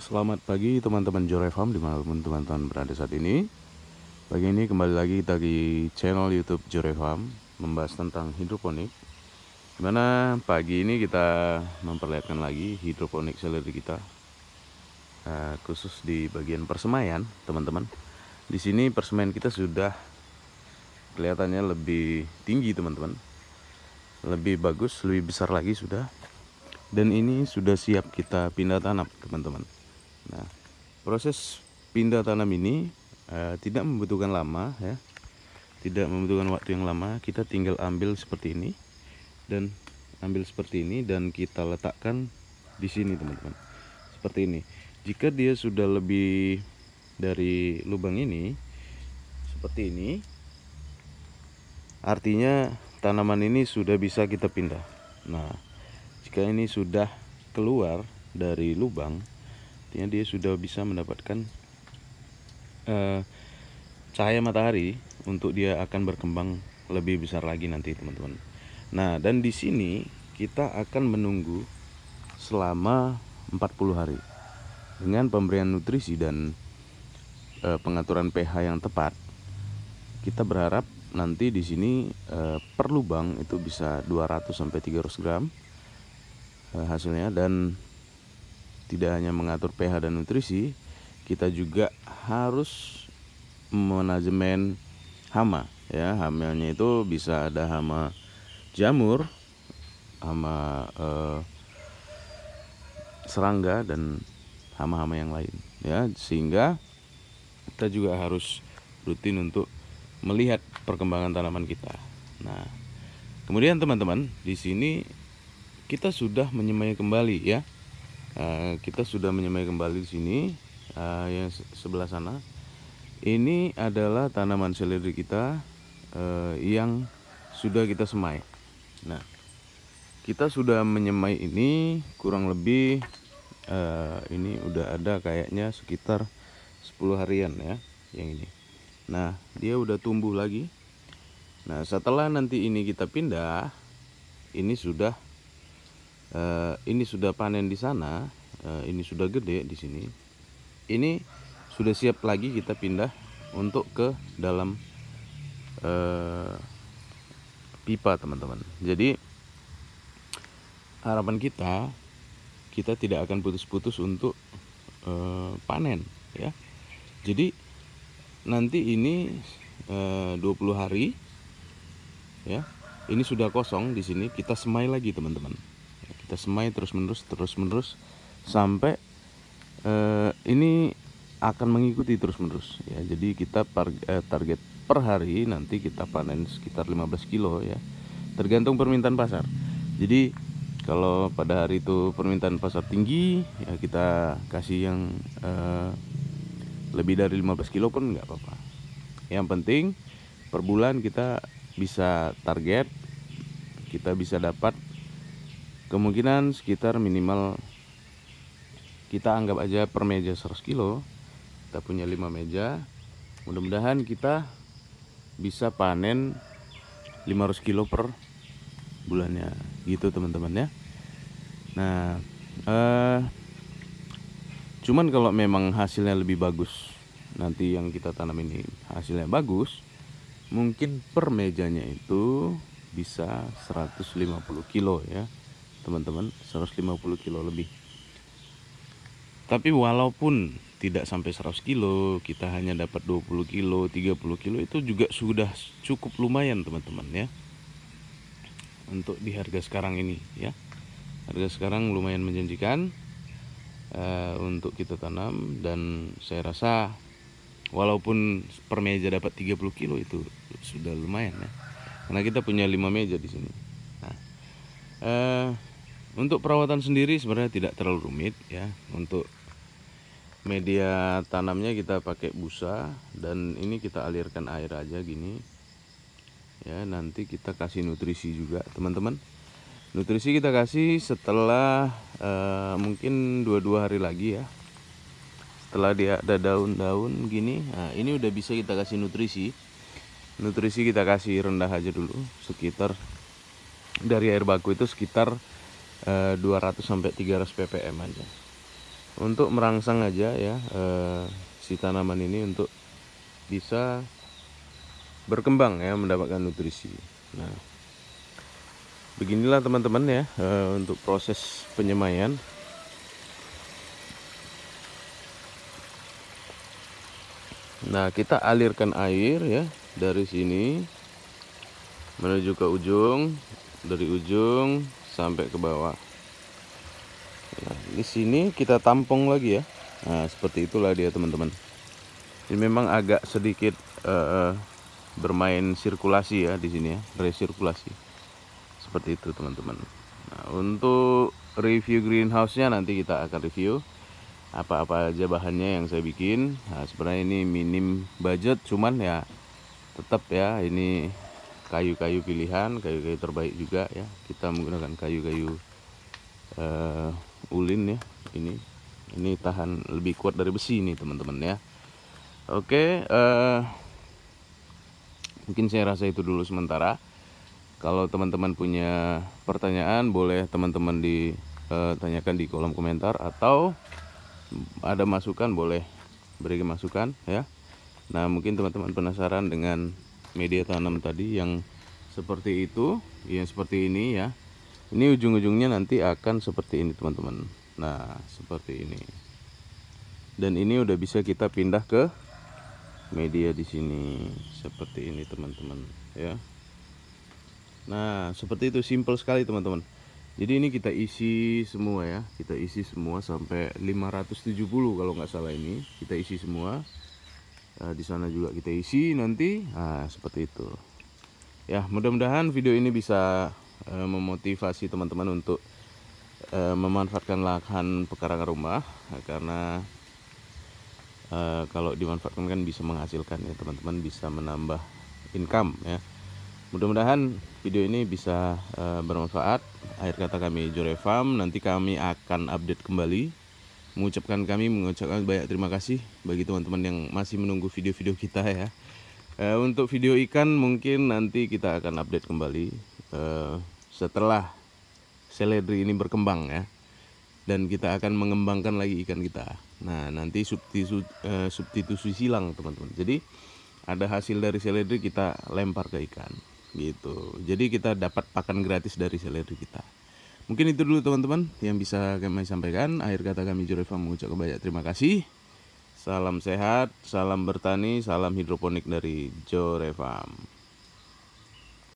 Selamat pagi teman-teman Jorefam dimanapun teman-teman berada saat ini Pagi ini kembali lagi kita di channel youtube Jorefam Membahas tentang hidroponik Dimana pagi ini kita memperlihatkan lagi hidroponik seleri kita eh, Khusus di bagian persemaian teman-teman Di sini persemaian kita sudah kelihatannya lebih tinggi teman-teman Lebih bagus, lebih besar lagi sudah dan ini sudah siap kita pindah tanam teman-teman Nah, proses pindah tanam ini eh, tidak membutuhkan lama ya. Tidak membutuhkan waktu yang lama. Kita tinggal ambil seperti ini dan ambil seperti ini dan kita letakkan di sini, teman-teman. Seperti ini. Jika dia sudah lebih dari lubang ini seperti ini artinya tanaman ini sudah bisa kita pindah nah jika ini sudah keluar dari lubang artinya dia sudah bisa mendapatkan uh, cahaya matahari untuk dia akan berkembang lebih besar lagi nanti teman-teman nah dan di sini kita akan menunggu selama 40 hari dengan pemberian nutrisi dan e, pengaturan pH yang tepat kita berharap nanti di sini e, per lubang itu bisa 200 sampai 300 gram e, hasilnya dan tidak hanya mengatur pH dan nutrisi, kita juga harus manajemen hama ya. hamilnya itu bisa ada hama jamur, hama eh, serangga dan hama-hama yang lain ya. Sehingga kita juga harus rutin untuk melihat perkembangan tanaman kita. Nah, kemudian teman-teman, di sini kita sudah menyemai kembali ya Eh, kita sudah menyemai kembali di sini uh, yang sebelah sana. Ini adalah tanaman seledri kita uh, yang sudah kita semai. Nah, kita sudah menyemai ini kurang lebih uh, ini udah ada kayaknya sekitar 10 harian ya yang ini. Nah, dia udah tumbuh lagi. Nah, setelah nanti ini kita pindah, ini sudah Eh, ini sudah panen di sana eh, ini sudah gede di sini ini sudah siap lagi kita pindah untuk ke dalam eh, pipa teman-teman jadi harapan kita kita tidak akan putus-putus untuk eh, panen ya jadi nanti ini e, eh, 20 hari ya ini sudah kosong di sini kita semai lagi teman-teman kita semai terus menerus terus menerus sampai eh, ini akan mengikuti terus menerus ya jadi kita eh, target per hari nanti kita panen sekitar 15 kilo ya tergantung permintaan pasar jadi kalau pada hari itu permintaan pasar tinggi ya kita kasih yang eh, lebih dari 15 kilo pun nggak apa-apa yang penting per bulan kita bisa target kita bisa dapat kemungkinan sekitar minimal kita anggap aja per meja 100 kilo kita punya 5 meja mudah-mudahan kita bisa panen 500 kilo per bulannya gitu teman-teman ya nah eh, cuman kalau memang hasilnya lebih bagus nanti yang kita tanam ini hasilnya bagus mungkin per mejanya itu bisa 150 kilo ya teman-teman 150 kilo lebih tapi walaupun tidak sampai 100 kilo kita hanya dapat 20 kilo 30 kilo itu juga sudah cukup lumayan teman-teman ya untuk di harga sekarang ini ya harga sekarang lumayan menjanjikan uh, untuk kita tanam dan saya rasa walaupun per meja dapat 30 kilo itu sudah lumayan ya karena kita punya 5 meja di sini nah, uh, untuk perawatan sendiri sebenarnya tidak terlalu rumit ya. Untuk media tanamnya kita pakai busa dan ini kita alirkan air aja gini. Ya, nanti kita kasih nutrisi juga, teman-teman. Nutrisi kita kasih setelah uh, mungkin dua-dua hari lagi ya. Setelah dia ada daun-daun gini, nah ini udah bisa kita kasih nutrisi. Nutrisi kita kasih rendah aja dulu sekitar dari air baku itu sekitar 200 eh, sampai 300 ppm aja untuk merangsang aja ya eh, si tanaman ini untuk bisa berkembang ya mendapatkan nutrisi nah beginilah teman-teman ya eh, untuk proses penyemaian nah kita alirkan air ya dari sini menuju ke ujung dari ujung sampai ke bawah nah, di sini kita tampung lagi ya nah, seperti itulah dia teman-teman ini memang agak sedikit uh, bermain sirkulasi ya di sini ya resirkulasi seperti itu teman-teman nah, untuk review greenhouse-nya nanti kita akan review apa-apa aja bahannya yang saya bikin nah, sebenarnya ini minim budget cuman ya tetap ya ini kayu-kayu pilihan kayu-kayu terbaik juga ya kita menggunakan kayu-kayu uh, ulin ya ini ini tahan lebih kuat dari besi ini teman-teman ya oke uh, mungkin saya rasa itu dulu sementara kalau teman-teman punya pertanyaan boleh teman-teman ditanyakan eh, di kolom komentar atau ada masukan boleh beri masukan ya nah mungkin teman-teman penasaran dengan media tanam tadi yang seperti itu yang seperti ini ya ini ujung-ujungnya nanti akan seperti ini teman-teman nah seperti ini dan ini udah bisa kita pindah ke media di sini seperti ini teman-teman ya nah seperti itu simple sekali teman-teman jadi ini kita isi semua ya kita isi semua sampai 570 kalau nggak salah ini kita isi semua nah, di sana juga kita isi nanti nah, seperti itu ya mudah-mudahan video ini bisa e, memotivasi teman-teman untuk e, memanfaatkan lahan pekarangan rumah karena e, kalau dimanfaatkan kan bisa menghasilkan ya teman-teman bisa menambah income ya mudah-mudahan video ini bisa e, bermanfaat akhir kata kami Jore Farm nanti kami akan update kembali mengucapkan kami mengucapkan banyak terima kasih bagi teman-teman yang masih menunggu video-video kita ya. e, untuk video ikan mungkin nanti kita akan update kembali e, setelah seledri ini berkembang ya dan kita akan mengembangkan lagi ikan kita. Nah, nanti substitusi, e, eh, substitusi silang, teman-teman. Jadi, ada hasil dari seledri kita lempar ke ikan gitu. Jadi, kita dapat pakan gratis dari seledri kita. Mungkin itu dulu teman-teman yang bisa kami sampaikan. Akhir kata kami Jurefa mengucapkan banyak terima kasih. Salam sehat, salam bertani, salam hidroponik dari Jurefa.